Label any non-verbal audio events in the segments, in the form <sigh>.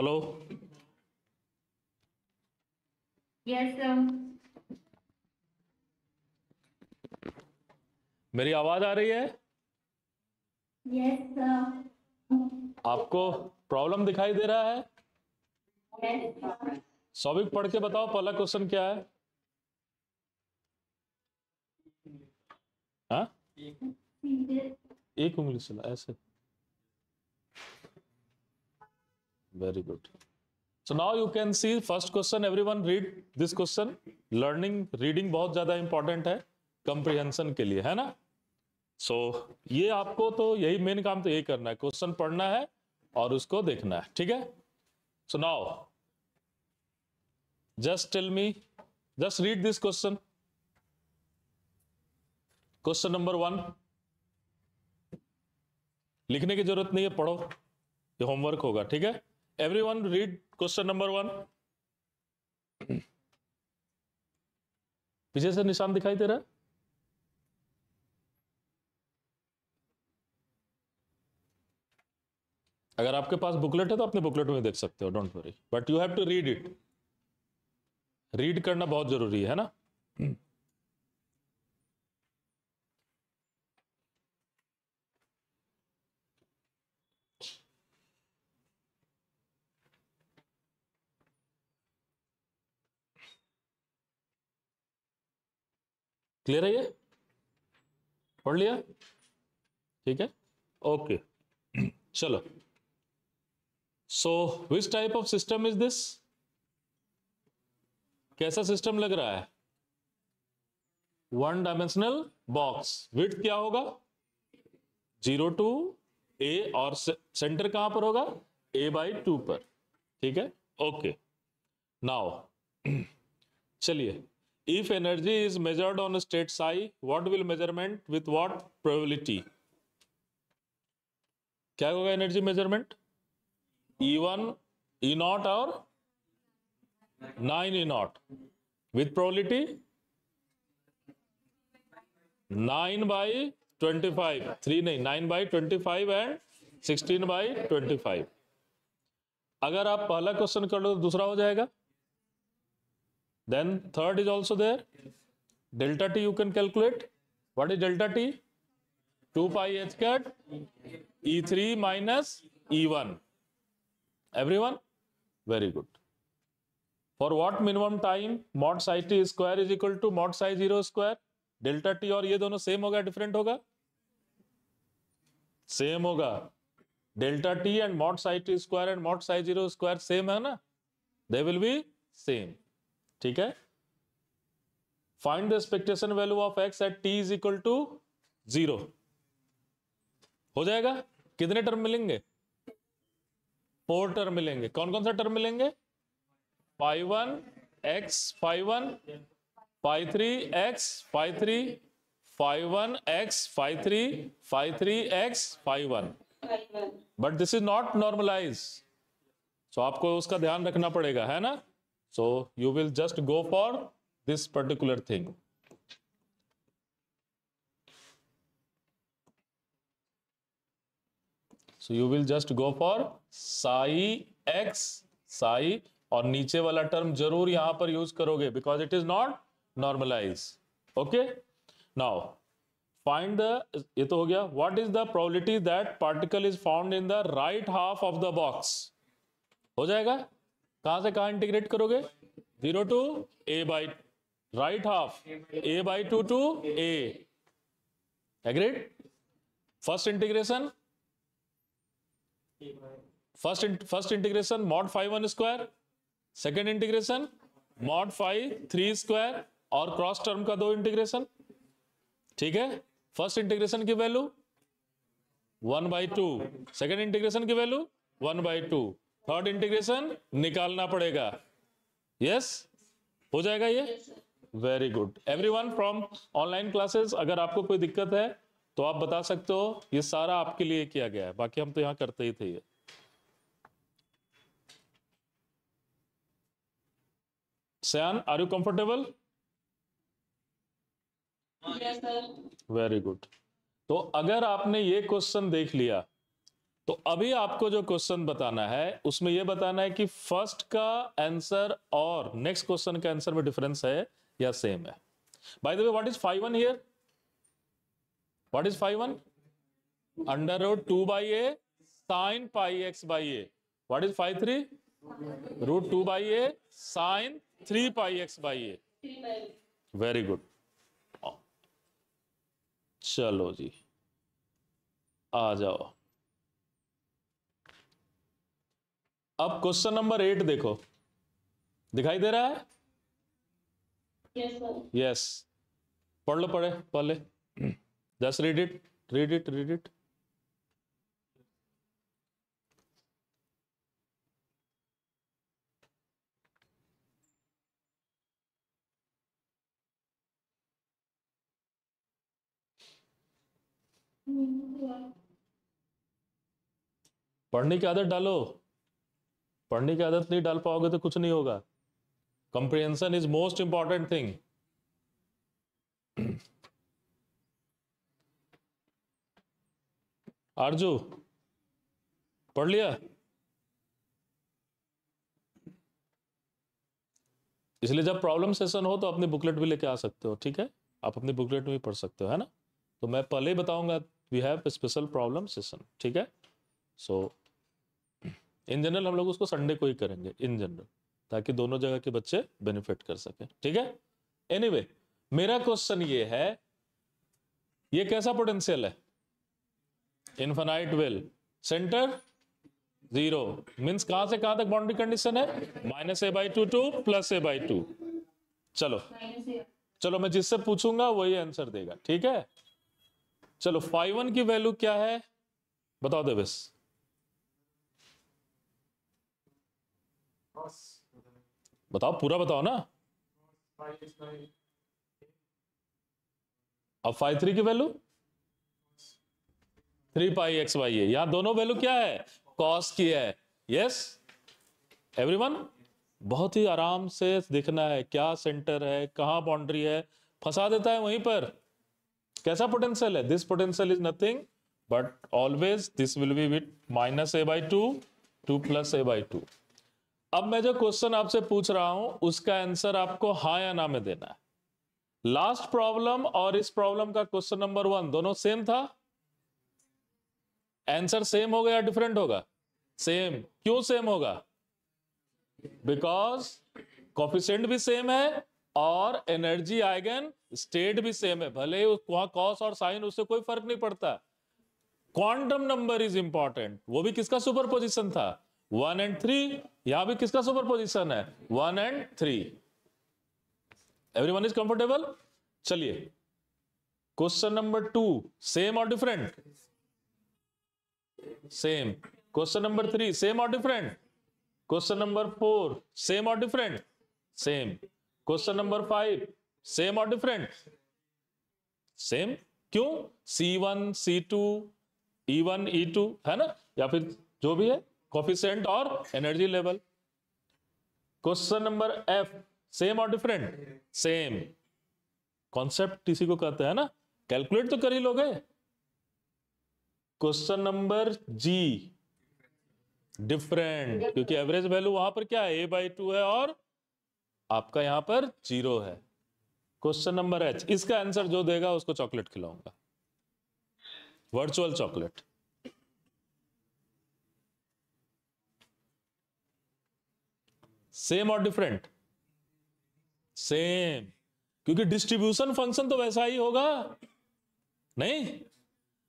Hello yes sir मेरी आवाज आ रही है yes, सर आपको प्रॉब्लम दिखाई दे रहा है yes, सौभिक पढ़ के बताओ पहला क्वेश्चन क्या है हाँ? एक उंगली चला ऐसे very good so now you can see first question everyone read this question learning reading bahut zyada important hai comprehension ke liye hai na so ye aapko to yahi main kaam to यही karna hai question padhna hai aur usko dekhna hai theek hai so now just tell me just read this question question number 1 likhne ki zarurat nahi hai padho ye homework hoga theek hai everyone read question number 1 पीछे से निशान दिखाई दे रहा है अगर आपके पास booklet है तो अपने बुकलेट में देख सकते हो don't worry but you have to read it read करना बहुत जरूरी है ना हम्म। क्लियर है ये पढ़ लिया ठीक है ओके चलो so which type of system is this कैसा सिस्टम लग रहा है वन डायमेंशनल बॉक्स विथ क्या होगा जीरो टू ए और सेंटर कहां पर होगा ए बाई टू पर ठीक है ओके नाउ <clears throat> चलिए If energy is measured on a state psi, what will measurement with what क्या होगा energy measurement E one naught और nine E naught with probability nine by twenty five three नहीं nine by twenty five and sixteen by twenty five अगर आप पहला question कर लो तो दूसरा हो जाएगा Then third is also there. Delta T you can calculate. What is delta T? 2 pi h cut E3 minus E1. Everyone? Very good. For what minimum time mod psi t square is equal to mod psi 0 square? delta t aur ye dono same hoga different hoga same होगा delta t and mod psi t square and mod psi zero square same है ना they will be same ठीक है find the expectation value of x at t is equal to zero हो जाएगा कितने term मिलेंगे four term मिलेंगे कौन कौन सा टर्म मिलेंगे five one x five one five three x five three five one x five three five three x five one but this is not normalize so आपको उसका ध्यान रखना पड़ेगा है ना So you will just go for this particular thing. So you will just go for psi x psi और नीचे वाला टर्म जरूर यहां पर यूज करोगे because it is not normalize okay now find the ये तो हो गया what is the probability that particle is found in the right half of the box हो जाएगा कहां से कहा इंटीग्रेट करोगे zero to A by right half A by two to एग्रेड first integration first first integration mod five one square second integration mod five three square और cross term का दो इंटीग्रेशन ठीक है फर्स्ट इंटीग्रेशन की value one by two second integration की value one by two third integration निकालना पड़ेगा yes yes? हो जाएगा ये very good everyone from online classes अगर आपको कोई दिक्कत है तो आप बता सकते हो ये सारा आपके लिए किया गया है बाकी हम तो यहां करते ही थे ये Sayan are you comfortable very good तो अगर आपने ये क्वेश्चन देख लिया तो अभी आपको जो क्वेश्चन बताना है उसमें यह बताना है कि फर्स्ट का आंसर और नेक्स्ट क्वेश्चन का आंसर में डिफरेंस है या सेम है by the way what is five one here what is five one under root two by A sine pi x by A what is five three root two by A sine three pi x by A very good चलो जी आ जाओ अब question number eight देखो दिखाई दे रहा है yes yes, yes. पढ़ लो पढ़े पहले just read it read it read it पढ़ने की आदत डालो पढ़ने की आदत नहीं डाल पाओगे तो कुछ नहीं होगा comprehension is most important thing Arzoo पढ़ लिया इसलिए जब प्रॉब्लम सेशन हो तो अपनी बुकलेट भी लेके आ सकते हो ठीक है आप अपनी बुकलेट में भी पढ़ सकते हो है ना तो मैं पहले ही बताऊंगा we have special problem session ठीक है सो so, इन जनरल हम लोग उसको संडे को ही करेंगे इन जनरल ताकि दोनों जगह के बच्चे बेनिफिट कर सके ठीक है एनी anyway, मेरा क्वेश्चन ये है ये कैसा पोटेंशियल है infinite well centre zero means कहां से कहां तक बाउंड्री कंडीशन है minus A by two to plus A by two चलो चलो मैं जिससे पूछूंगा वही आंसर देगा ठीक है चलो फाइव वन की वैल्यू क्या है बताओ बस बताओ पूरा बताओ ना अब फाइव थ्री की value three pi x y है यहां दोनों वैल्यू क्या है कॉस की है यस एवरीवन बहुत ही आराम से देखना है क्या सेंटर है कहाँ बाउंड्री है फंसा देता है वहीं पर कैसा पोटेंशियल है this potential is nothing but always this will be with minus A by two to plus A by two अब मैं जो क्वेश्चन आपसे पूछ रहा हूं उसका आंसर आपको हा या ना में देना है लास्ट प्रॉब्लम और इस प्रॉब्लम का क्वेश्चन नंबर वन दोनों सेम था आंसर सेम होगा या डिफरेंट होगा सेम क्यों सेम होगा बिकॉज कॉफिशेंट भी सेम है और एनर्जी आइगन स्टेट भी सेम है भले ही वहां कॉस और साइन उससे कोई फर्क नहीं पड़ता क्वांटम नंबर इज इंपॉर्टेंट वो भी किसका सुपर पोजिशन था वन एंड थ्री यहां भी किसका सुपर पोजिशन है one and three everyone is comfortable चलिए क्वेश्चन नंबर टू सेम और different same question number three same और different question number four same और different same question number five same और different same क्यों C one C two E one E two है ना या फिर जो भी है कॉफिशेंट और energy level question number F same और डिफरेंट सेम कॉन्सेप्ट इसी को कहते हैं ना कैलकुलेट तो कर ही लोगे क्वेश्चन नंबर जी डिफरेंट क्योंकि एवरेज वैल्यू वहां पर क्या है ए बाई टू है और आपका यहां पर जीरो है क्वेश्चन नंबर एच इसका आंसर जो देगा उसको चॉकलेट खिलाऊंगा वर्चुअल चॉकलेट सेम और डिफरेंट सेम क्योंकि डिस्ट्रीब्यूशन फंक्शन तो वैसा ही होगा नहीं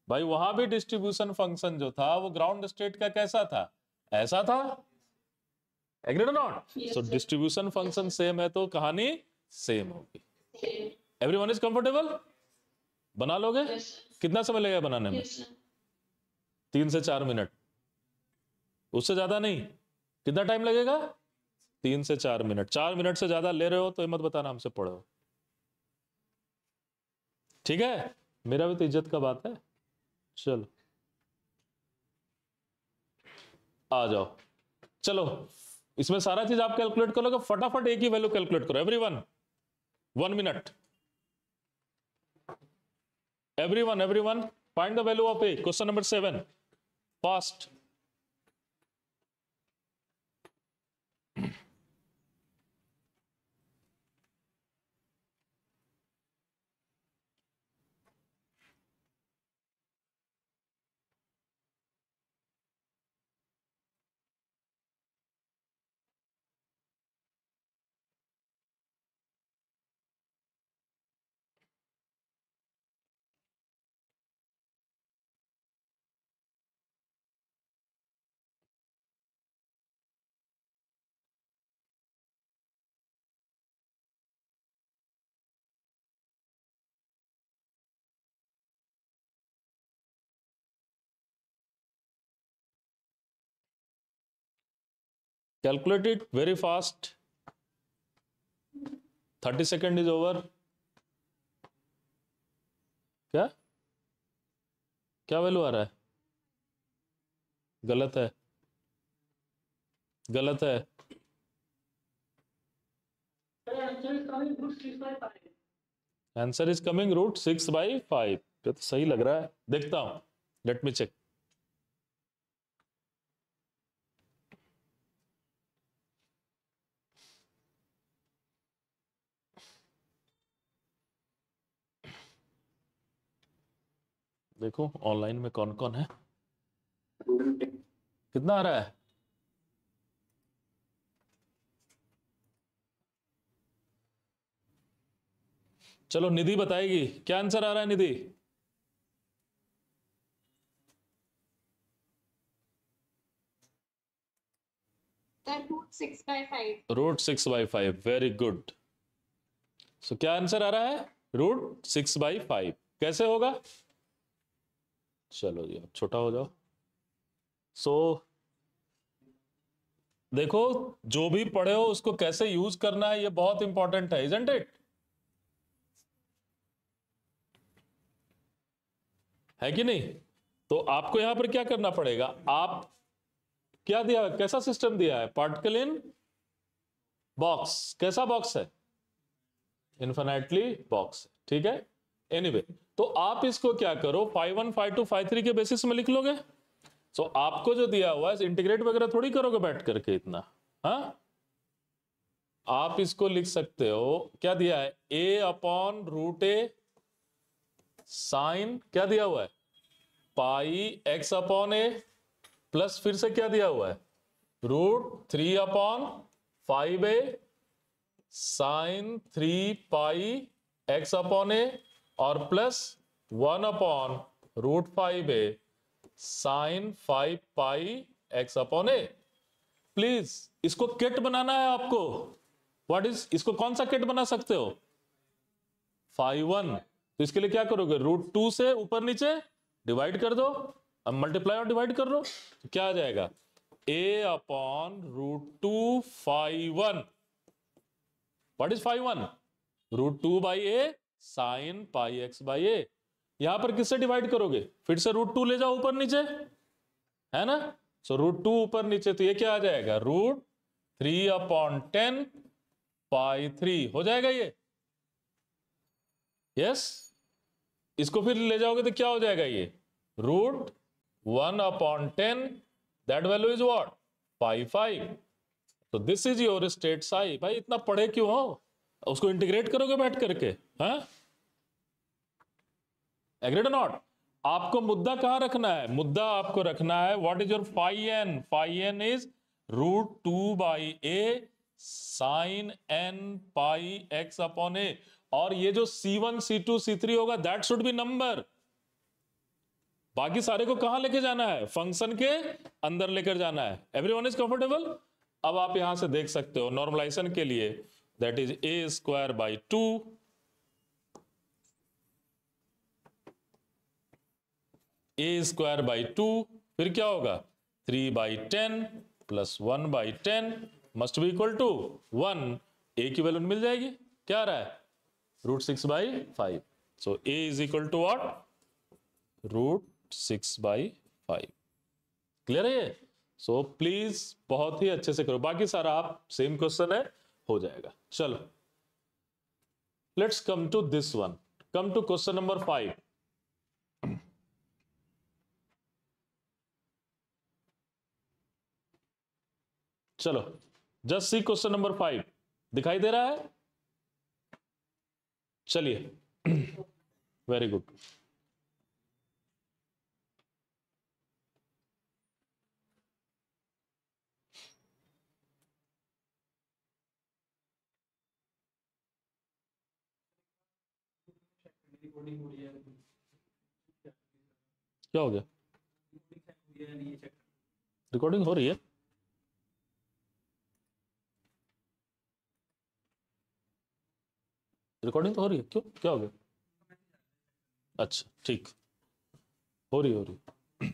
भाई वहां भी डिस्ट्रीब्यूशन फंक्शन जो था वो ग्राउंड स्टेट का कैसा था ऐसा था agreed not so distribution function same है तो कहानी सेम होगी एवरी वन इज कंफर्टेबल बना लोगे yes, कितना समय लगेगा बनाने में yes, तीन से चार मिनट उससे ज्यादा नहीं कितना टाइम लगेगा तीन से चार मिनट चार मिनट से ज्यादा ले रहे हो तो हिम्मत बताना हमसे पढ़ो ठीक है मेरा भी तो इज्जत का बात है चलो आ जाओ चलो इसमें सारा चीज आप कैलकुलेट करोगे फटाफट एक ही वैल्यू कैलकुलेट करो everyone one minute everyone everyone find the value of A question number seven fast calculate it very fast 30 second is over क्या क्या वैल्यू आ रहा है गलत है गलत है answer is coming root six by five सही लग रहा है देखता हूं लेट मी चेक देखो ऑनलाइन में कौन कौन है कितना आ रहा है चलो निधि बताएगी क्या आंसर आ रहा है Nidhi root six by five very good so क्या आंसर आ रहा है रूट सिक्स बाई फाइव कैसे होगा चलो जी आप छोटा हो जाओ सो so, देखो जो भी पढ़े हो उसको कैसे यूज करना है ये बहुत इंपॉर्टेंट है इजेंट इट है कि नहीं तो आपको यहां पर क्या करना पड़ेगा आप क्या दिया है कैसा सिस्टम दिया है पार्टिकल इन बॉक्स कैसा बॉक्स है इन्फेनाइटली बॉक्स ठीक है एनीवे anyway, तो आप इसको क्या करो five one five two five three के बेसिस में लिख लोगे सो so, आपको जो दिया हुआ है इंटीग्रेट वगैरह थोड़ी करोगे बैठ करके इतना हा? आप इसको लिख सकते हो क्या दिया है A upon root A sine क्या दिया हुआ है pi x upon A plus फिर से क्या दिया हुआ है root three upon five A sine three pi x upon A और plus one upon root five A sine five pi x upon A please इसको किट बनाना है आपको व्हाट इज इसको कौन सा किट बना सकते हो फाइव वन तो इसके लिए क्या करोगे रूट टू से ऊपर नीचे डिवाइड कर दो अब मल्टीप्लाई और डिवाइड कर लो तो क्या आ जाएगा A upon root two five one what is five one root two by A sine pi x by A यहां पर किससे डिवाइड करोगे फिर से रूट टू ले जाओ ऊपर नीचे है ना सो रूट टू ऊपर नीचे तो ये क्या आ जाएगा root three upon ten pi three हो जाएगा ये यस इसको फिर ले जाओगे तो क्या हो जाएगा ये root one upon ten that value is what pi five तो this is your state psi भाई इतना पढ़े क्यों हो उसको इंटीग्रेट करोगे बैठ करके एग्रेड हाँ? नॉट आपको मुद्दा कहां रखना है मुद्दा आपको रखना है what is your phi n phi n is root two by A sine N pi x upon A और ये जो C one C two C three होगा दैट शुड बी नंबर बाकी सारे को कहां लेके जाना है फंक्शन के अंदर लेकर जाना है एवरी वन इज कंफर्टेबल अब आप यहां से देख सकते हो नॉर्मलाइजेशन के लिए that is a square by 2 A square by two फिर क्या होगा three by ten plus one by ten must भी इक्वल टू वन ए की वैल्यू मिल जाएगी क्या रहा है root six by five so A is equal to what root six by five clear है ये सो प्लीज बहुत ही अच्छे से करो बाकी सारा आप सेम क्वेश्चन है हो जाएगा चलो let's come to this one come to question number five चलो just see question number five दिखाई दे रहा है चलिए वेरी <clears throat> गुड क्या हो गया रिकॉर्डिंग हो रही है रिकॉर्डिंग तो हो रही है क्यों क्या हो गया अच्छा ठीक हो रही हो रही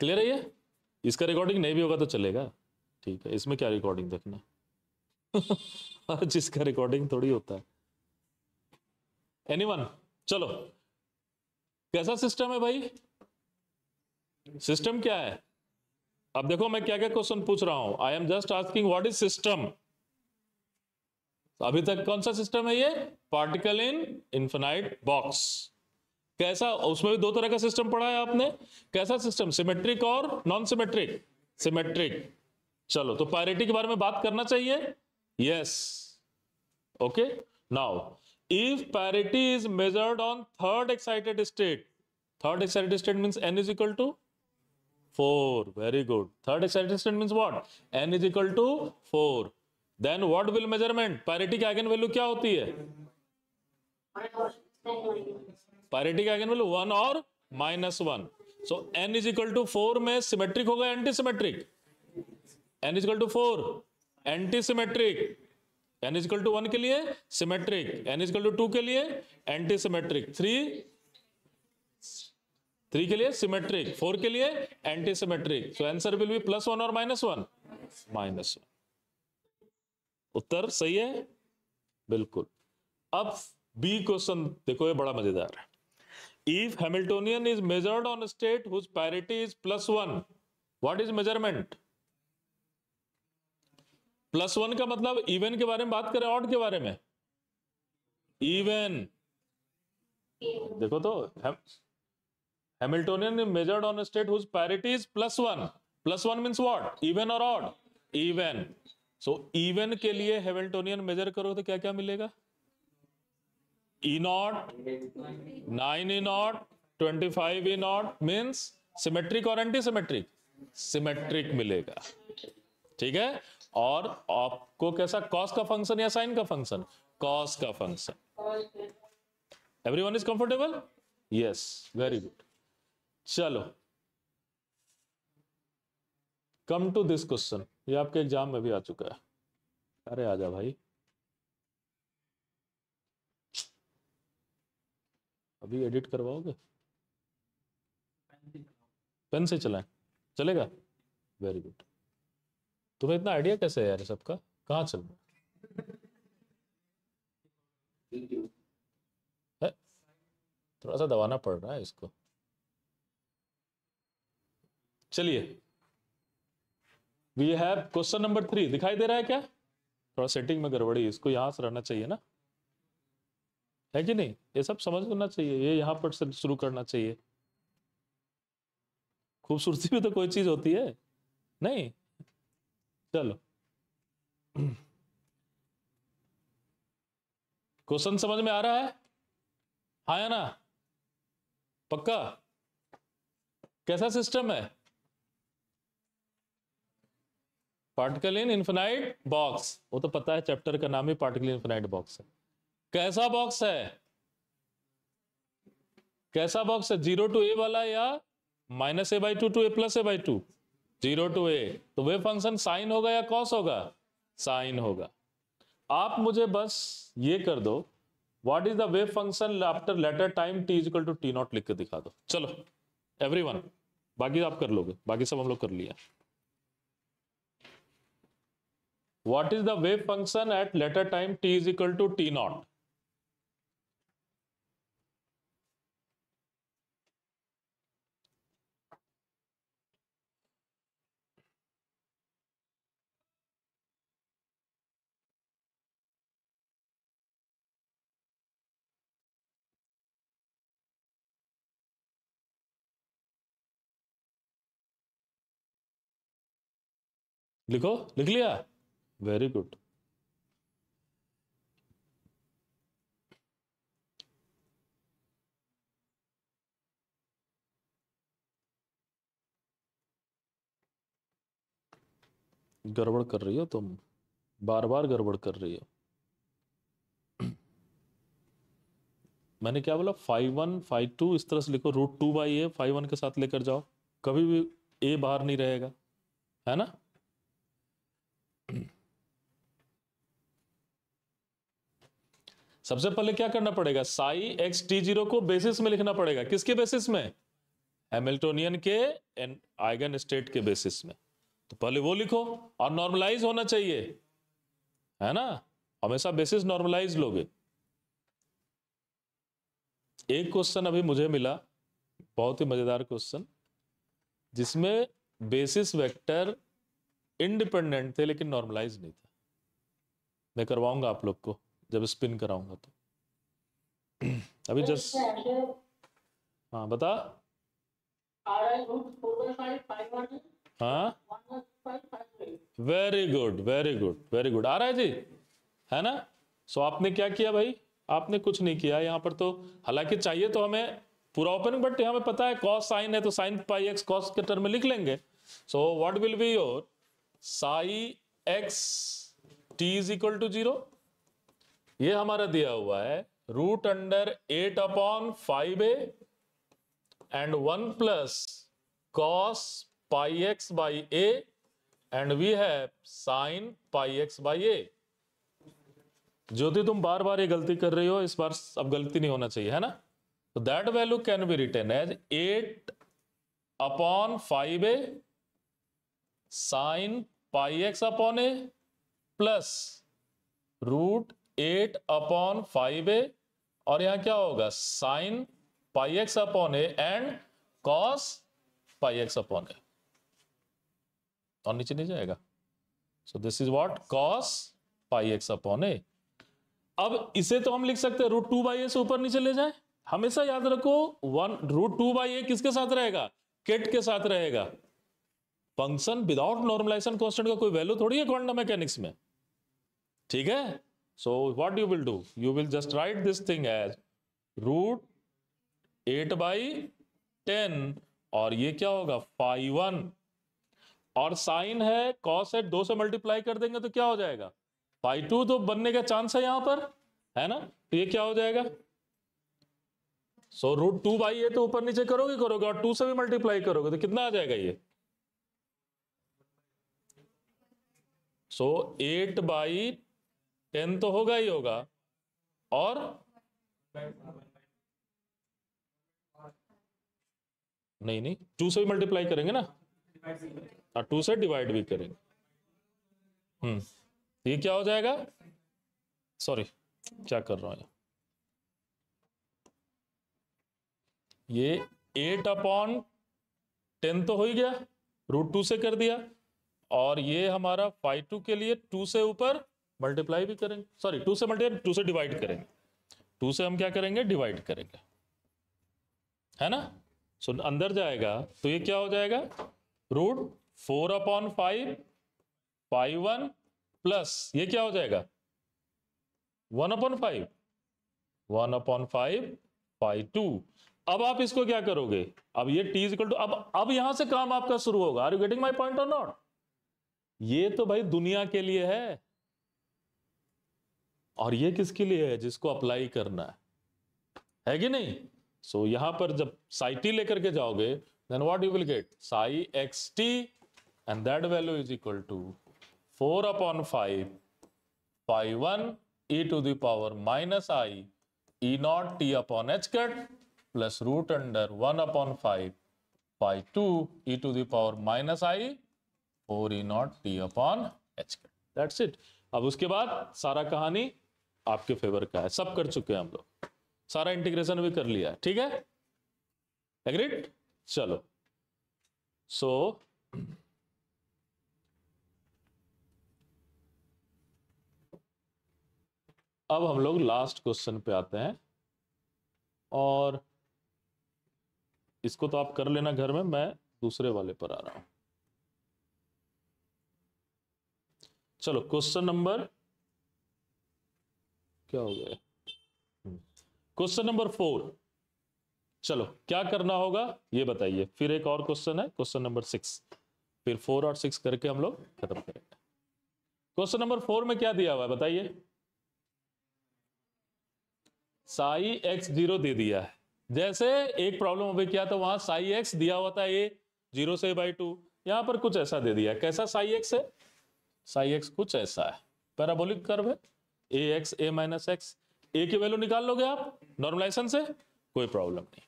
क्लियर है ये इसका रिकॉर्डिंग नहीं भी होगा तो चलेगा ठीक है इसमें क्या रिकॉर्डिंग देखना हर <laughs> जिसका रिकॉर्डिंग थोड़ी होता है एनीवन चलो कैसा सिस्टम है भाई सिस्टम क्या है अब देखो मैं क्या क्या क्वेश्चन पूछ रहा हूं I am just asking what is system अभी तक कौन सा सिस्टम है ये पार्टिकल इन इंफिनाइट बॉक्स कैसा उसमें भी दो तरह का सिस्टम पढ़ा है आपने कैसा सिस्टम सिमेट्रिक और नॉन सिमेट्रिक सिमेट्रिक चलो तो पायरेटी के बारे में बात करना चाहिए yes okay now if parity is measured on third excited state third excited state means n is equal to 4 very good third excited state means what n is equal to 4 then what will measurement parity की eigen value क्या होती है parity की eigen value 1 और minus one so n is equal to four में symmetric होगा anti symmetric n is equal to four anti symmetric n is equal to one के लिए symmetric n is equal to two के लिए एंटी सिमेट्रिक थ्री थ्री के लिए symmetric four के लिए anti symmetric so answer will be plus one और minus one minus one उत्तर सही है बिल्कुल अब बी क्वेश्चन देखो ये बड़ा मजेदार है if Hamiltonian is measured on state whose parity is plus one 1 is measurement plus one का मतलब इवन के बारे में बात करें ऑड के बारे में इवन देखो तो Hamiltonian measured on state whose parity is plus one plus one means what even और ऑड इवन सो इवन के लिए हेमिल्टोनियन मेजर करो तो क्या क्या मिलेगा E naught nine E naught twenty five E naught means symmetric और anti symmetric symmetric मिलेगा ठीक है और आपको कैसा कॉस का फंक्शन या साइन का फंक्शन कॉस का function everyone is comfortable yes very good चलो कम टू दिस क्वेश्चन ये आपके एग्जाम में भी आ चुका है अरे आजा भाई अभी एडिट करवाओगे पेन से चलाएं चलेगा वेरी गुड तुम्हें इतना आइडिया कैसे है यार सबका कहाँ चल है? थोड़ा सा दबाना पड़ रहा है इसको चलिए we have question number three दिखाई दे रहा है क्या थोड़ा सेटिंग में गड़बड़ी इसको यहां से रहना चाहिए ना है कि नहीं ये सब समझ करना चाहिए ये यहाँ पर से शुरू करना चाहिए खूबसूरती में तो कोई चीज होती है नहीं चलो क्वेश्चन समझ में आ रहा है आया हाँ ना पक्का कैसा सिस्टम है पार्टिकल इन इन्फिनाइट बॉक्स वो तो पता है चैप्टर का नाम ही पार्टिकल इन्फिनाइट बॉक्स है कैसा बॉक्स है कैसा बॉक्स है जीरो टू ए वाला या minus A by two to A plus A by two zero to A तो वे फंक्शन साइन होगा या कॉस होगा साइन होगा आप मुझे बस ये कर दो what is the wave function after later time t is equal to T naught लिख के दिखा दो चलो एवरीवन बाकी आप कर लोगे बाकी सब हम लोग कर लिया what is the wave function at later time T is equal to T naught लिखो लिख लिया वेरी गुड गड़बड़ कर रही हो तुम बार बार गड़बड़ कर रही हो <clears throat> मैंने क्या बोला फाइव वन फाइव टू इस तरह से लिखो root two by A five one के साथ लेकर जाओ कभी भी ए बाहर नहीं रहेगा है ना सबसे पहले क्या करना पड़ेगा साई एक्स टी जीरो को बेसिस में लिखना पड़ेगा किसके बेसिस में हेमिल्टोनियन के एंड आइगन स्टेट के बेसिस में तो पहले वो लिखो और नॉर्मलाइज होना चाहिए है ना हमेशा बेसिस नॉर्मलाइज लोगे एक क्वेश्चन अभी मुझे मिला बहुत ही मजेदार क्वेश्चन जिसमें बेसिस वेक्टर इंडिपेंडेंट थे लेकिन नॉर्मलाइज नहीं था मैं करवाऊंगा आप लोग को जब स्पिन कराऊंगा तो <clears throat> अभी जस्ट हाँ बता हाँ very good very good very good आ रहा है जी है ना सो आपने क्या किया भाई आपने कुछ नहीं किया यहाँ पर तो हालांकि चाहिए तो हमें पूरा ओपन बट हमें पता है कॉस साइन है तो साइन पाई एक्स कॉस के टर्म में लिख लेंगे so what will be your psi X T is equal to zero ये हमारा दिया हुआ है root under eight upon five A and one plus cos pi x by A and we have sine pi x by A Jyoti तुम बार बार ये गलती कर रही हो इस बार अब गलती नहीं होना चाहिए है ना तो that value can be written as eight upon five A sine pi x upon A plus root eight upon five A और यहां क्या होगा sine pi x upon A and cos pi x upon A और नीचे नहीं जाएगा so this is what cos pi x upon A अब इसे तो हम लिख सकते हैं रूट टू बाई ए से ऊपर नीचे ले जाए हमेशा याद रखो one root two by A किसके साथ रहेगा केट के साथ रहेगा फंक्शन विदाउट नॉर्मलाइजेशन कांस्टेंट का कोई वैल्यू थोड़ी है क्वांटम मैकेनिक्स में ठीक है So what you will do? You will just write this thing as root 8 by 10 और ये क्या होगा फाइव वन और साइन है कॉस है दो से मल्टीप्लाई कर देंगे तो क्या हो जाएगा फाइव टू तो बनने का चांस है यहां पर है ना तो ये क्या हो जाएगा so root two by A तो ऊपर नीचे करोगे करोगे और टू से भी मल्टीप्लाई करोगे तो कितना आ जाएगा ये सो एट बाई टेन तो होगा ही होगा और नहीं नहीं टू से भी मल्टीप्लाई करेंगे ना हाँ टू से डिवाइड भी करेंगे हम्म ये क्या हो जाएगा सॉरी क्या कर रहा हूं ये एट अपॉन टेन तो हो ही गया रूट टू से कर दिया और ये हमारा फाइव टू के लिए टू से ऊपर मल्टीप्लाई भी करेंगे सॉरी टू से मल्टीप्लाई टू से डिवाइड करेंगे टू से हम क्या करेंगे डिवाइड करेंगे है ना सो so, अंदर जाएगा तो ये क्या हो जाएगा root four upon five five one plus ये क्या हो जाएगा one upon five one upon five five two अब आप इसको क्या करोगे अब ये t इक्वल टू अब अब यहां से काम आपका शुरू होगा are you getting my point or not ये तो भाई दुनिया के लिए है और ये किसके लिए है जिसको अप्लाई करना है है कि नहीं सो so, यहां पर जब साई टी लेकर के जाओगे then what you will get psi X T and that value is equal to four upon five five one E to the power minus I E naught T upon H cut plus root under one upon five five two E to the power minus I four E naught T upon H cut that's it अब उसके बाद सारा कहानी आपके favour का है सब कर चुके हैं हम लोग सारा इंटीग्रेशन भी कर लिया ठीक है एग्रीड चलो सो so, अब हम लोग लास्ट क्वेश्चन पे आते हैं और इसको तो आप कर लेना घर में मैं दूसरे वाले पर आ रहा हूं चलो क्वेश्चन नंबर क्या हो गया क्वेश्चन नंबर फोर चलो क्या करना होगा ये बताइए फिर एक और क्वेश्चन है क्वेश्चन नंबर सिक्स फिर फोर और सिक्स करके हम लोग खत्म करेंगे क्वेश्चन नंबर फोर में क्या दिया हुआ है बताइए साई एक्स जीरो दे दिया है जैसे एक प्रॉब्लम अभी क्या था वहां साई एक्स दिया हुआ था ए जीरो से बाई टू यहां पर कुछ ऐसा दे दिया कैसा साई एक्स है साई एक्स कुछ ऐसा है पैराबोलिक कर्व है A X A minus X A की वैल्यू निकाल लोगे आप नॉर्मलाइजेशन से कोई प्रॉब्लम नहीं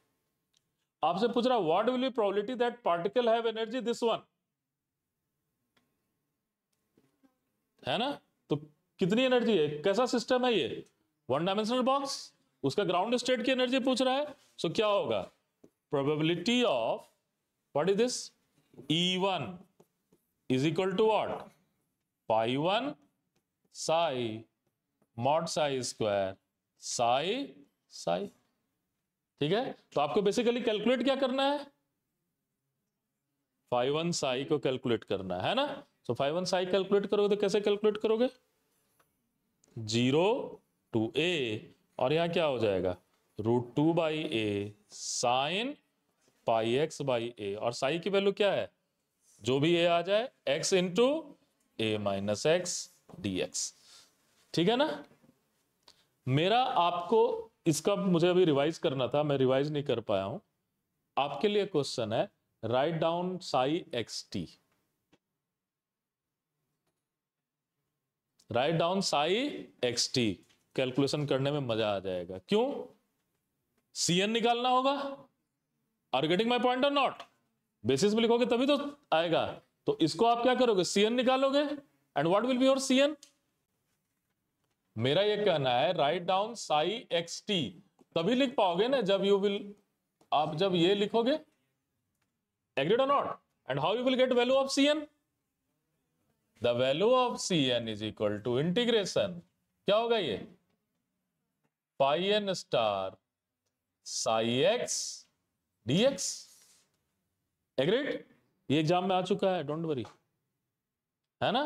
आपसे पूछ रहा what will be probability that particle have energy this one है ना तो कितनी एनर्जी है कैसा सिस्टम है ये वन डायमेंशनल बॉक्स उसका ग्राउंड स्टेट की एनर्जी पूछ रहा है सो so, क्या होगा probability of what is this E one is equal to what pi one psi mod psi square psi psi ठीक है तो आपको बेसिकली कैलकुलेट क्या करना है फाइव वन साई को कैलकुलेट करना है ना तो फाइव वन साई कैलकुलेट करोगे तो कैसे कैलकुलेट करोगे जीरो टू ए और यहां क्या हो जाएगा root two by A sine pi x by A और साई की वैल्यू क्या है जो भी ए आ जाए X into A minus X D X ठीक है ना मेरा आपको इसका मुझे अभी रिवाइज करना था मैं रिवाइज नहीं कर पाया हूं आपके लिए क्वेश्चन है write down psi X T write down psi X T calculation करने में मजा आ जाएगा क्यों सी एन निकालना होगा are getting my point or not basis में लिखोगे तभी तो आएगा तो इसको आप क्या करोगे सी एन निकालोगे and what will be your C N मेरा ये कहना है write down psi X T तभी लिख पाओगे ना जब यू विल आप जब ये लिखोगे agreed not and how you will get value of C N the value of C N is equal to integration क्या होगा ये pi N star psi X D X agreed ये एग्जाम में आ चुका है डोंट वरी है ना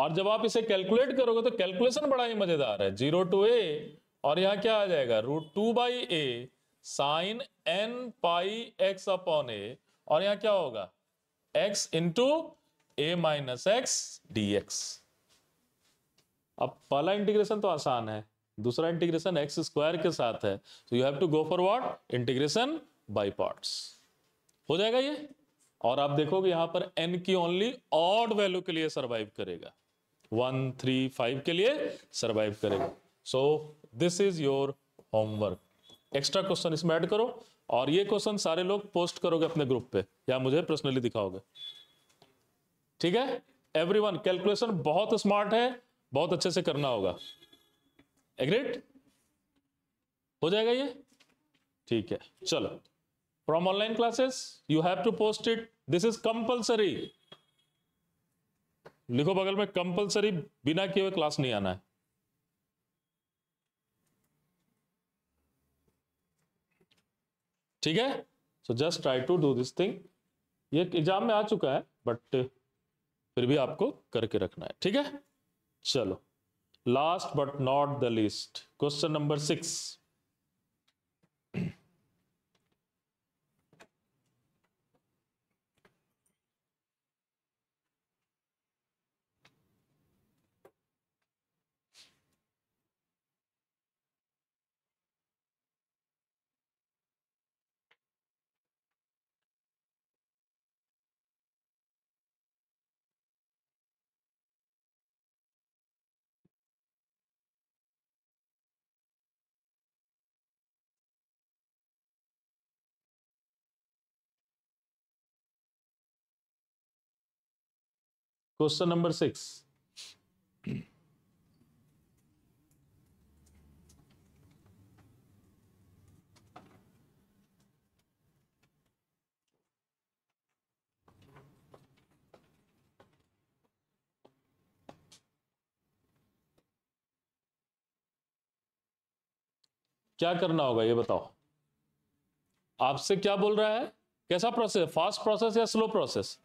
और जब आप इसे कैलकुलेट करोगे तो कैलकुलेशन बड़ा ही मजेदार है जीरो टू ए और यहाँ क्या आ जाएगा root two by A sine N pi x upon A और यहाँ क्या होगा X into A minus X D X अब पहला इंटीग्रेशन तो आसान है दूसरा इंटीग्रेशन एक्स स्क्वायर के साथ है तो you have to go for what integration by parts हो जाएगा ये और आप देखोगे यहां पर एन की ओनली ऑड वैल्यू के लिए सर्वाइव करेगा वन थ्री फाइव के लिए सर्वाइव करेगा so this is your homework extra question इसमें ऐड करो और ये क्वेश्चन सारे लोग पोस्ट करोगे अपने ग्रुप पे या मुझे पर्सनली दिखाओगे ठीक है एवरीवन कैलकुलेशन बहुत स्मार्ट है बहुत अच्छे से करना होगा एग्रेट हो जाएगा ये ठीक है चलो from online classes you have to post it this is compulsory लिखो बगल में कंपलसरी बिना किए हुए क्लास नहीं आना है ठीक है so just try to do this thing ये एग्जाम में आ चुका है बट फिर भी आपको करके रखना है ठीक है चलो last but not the least question number six question number six क्या करना होगा ये बताओ आपसे क्या बोल रहा है कैसा प्रोसेस फास्ट प्रोसेस या slow process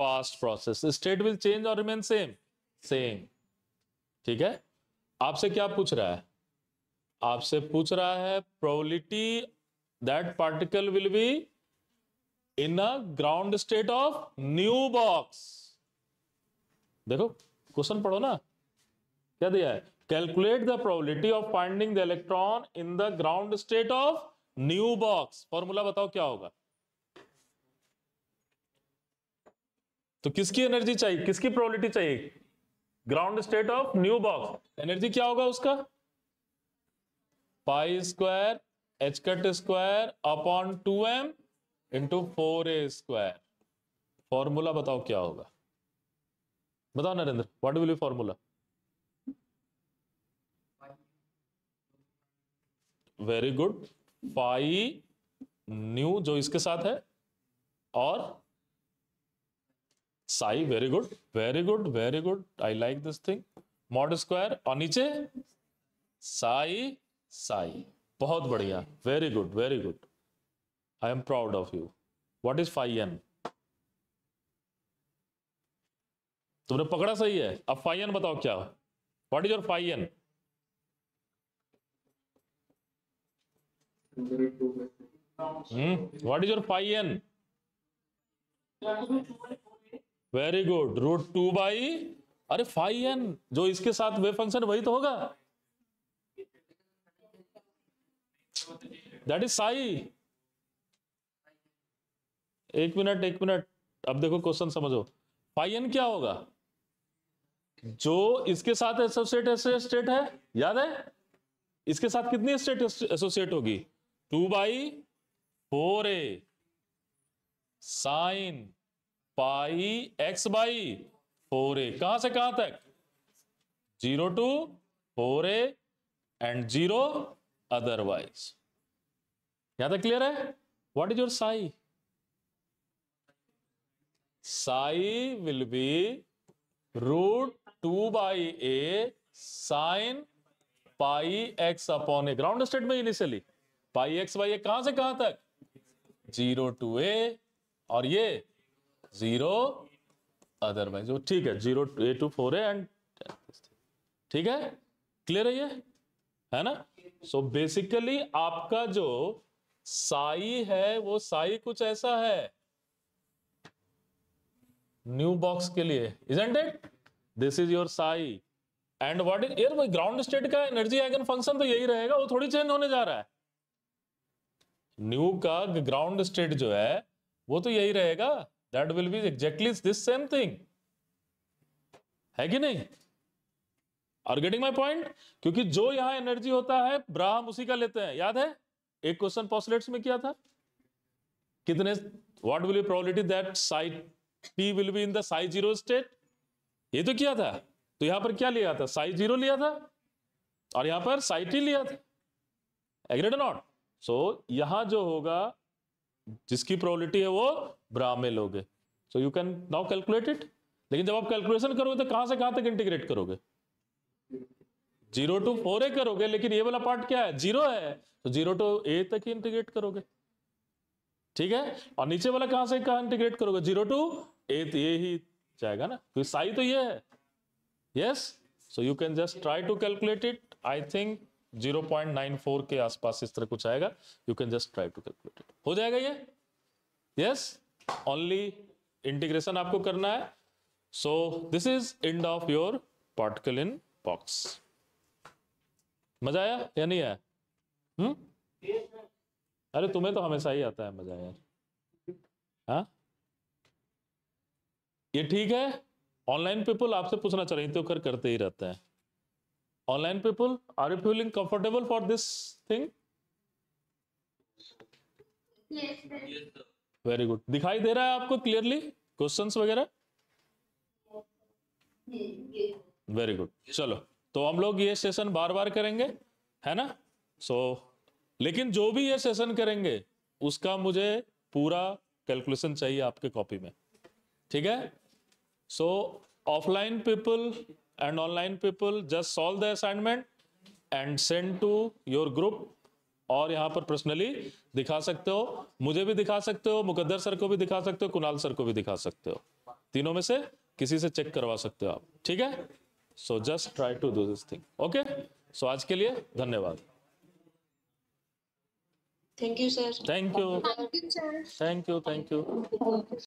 past process state will change और रिमेन सेम सेम ठीक है आपसे क्या पूछ रहा है आपसे पूछ रहा है probability that particle will be in a ground state of new box देखो क्वेश्चन पढ़ो ना क्या दिया है calculate the probability of finding the electron in the ground state of new box formula बताओ क्या होगा तो किसकी एनर्जी चाहिए किसकी प्रोबेबिलिटी चाहिए ground state of new box energy क्या होगा उसका pi square H cut square upon two M into four A square formula बताओ क्या होगा बताओ Narendra what will you formula very good pi new जो इसके साथ है और psi very good very good very good I like this thing mod square और नीचे साई साई बहुत बढ़िया very good very good I am proud of you what is five N तुमने पकड़ा सही है अब फाइव एन बताओ क्या what is your five N what is your five N very good root two by अरे फाइव एन जो इसके साथ वे फंक्शन वही तो होगा दैट इज साई एक मिनट एक मिनट अब देखो क्वेश्चन समझो फाइव एन क्या होगा जो इसके साथ एसोसिएट स्टेट है याद है इसके साथ कितनी स्टेट एसोसिएट होगी two by four A sine pi x by four A कहां से कहां तक zero to four A and zero otherwise यहां तक क्लियर है what is your psi psi will be root two by A sine pi x upon A ground state में initially pi x by A कहां से कहां तक zero to ए और ये जीरो अदरवाइज ठीक है zero A to four A and ठीक है क्लियर है ये है ना सो so बेसिकली आपका जो साई है वो साई कुछ ऐसा है न्यू बॉक्स के लिए isn't it this is your psi and what is यार वही ग्राउंड स्टेट का एनर्जी आइगन फंक्शन तो यही रहेगा वो थोड़ी चेंज होने जा रहा है न्यू का ग्राउंड स्टेट जो है वो तो यही रहेगा that will be exactly this same thing है कि नहीं आर गेटिंग माई पॉइंट क्योंकि जो यहां एनर्जी होता है ब्राह्म उसी का लेते हैं याद है एक क्वेश्चन पॉसलेट्स में किया था कितने what will be probability that psi T will be in the psi zero state ये तो किया था तो यहां पर क्या लिया था साई जीरो लिया था और यहां पर साई टी लिया था एग्रेड नॉट सो यहां जो होगा जिसकी प्रोबेबिलिटी है वो ब्रा में लोगे so you can now calculate it लेकिन जब आप कैलकुलेशन करोगे तो कहां से कहां तक इंटीग्रेट करोगे जीरो टू फोर ए करोगे लेकिन ये वाला पार्ट क्या है जीरो है तो जीरो टू ए तक ही इंटीग्रेट करोगे ठीक है और नीचे वाला कहां से कहां इंटीग्रेट करोगे जीरो टू ए ये ही जाएगा ना क्योंकि साई तो ये है yes so you can just try to calculate it I think 0.94 के आसपास इस तरह कुछ आएगा you can just try to calculate it हो जाएगा ये यस yes? ओनली इंटीग्रेशन आपको करना है so this is end of your particle in box मजा आया या नहीं आया हम्म अरे तुम्हें तो हमेशा ही आता है मजा आया हा? ये ठीक है ऑनलाइन पीपल आपसे पूछना चाह रही तो कर करते ही रहते हैं online people are you feeling comfortable for this thing very good दिखाई दे रहा है आपको क्लियरली क्वेश्चंस वगैरह वेरी गुड चलो तो हम लोग ये सेशन बार बार करेंगे है ना सो so, लेकिन जो भी ये सेशन करेंगे उसका मुझे पूरा कैलकुलेशन चाहिए आपके कॉपी में ठीक है so offline people and online people just solve the assignment and send to your group और यहाँ पर पर्सनली दिखा सकते हो मुझे भी दिखा सकते हो मुकद्दर सर को भी दिखा सकते हो कुणाल सर को भी दिखा सकते हो तीनों में से किसी से चेक करवा सकते हो आप ठीक है so just try to do this thing okay so आज के लिए धन्यवाद thank you sir thank you thank you thank you